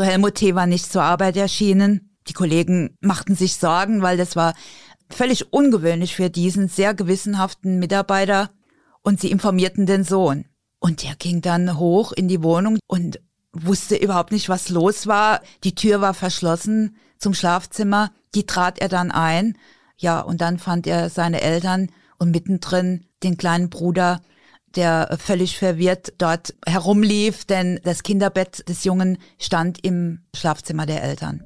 So Helmut T. war nicht zur Arbeit erschienen. Die Kollegen machten sich Sorgen, weil das war völlig ungewöhnlich für diesen sehr gewissenhaften Mitarbeiter. Und sie informierten den Sohn. Und der ging dann hoch in die Wohnung und wusste überhaupt nicht, was los war. Die Tür war verschlossen zum Schlafzimmer. Die trat er dann ein. Ja, und dann fand er seine Eltern und mittendrin den kleinen Bruder der völlig verwirrt dort herumlief, denn das Kinderbett des Jungen stand im Schlafzimmer der Eltern.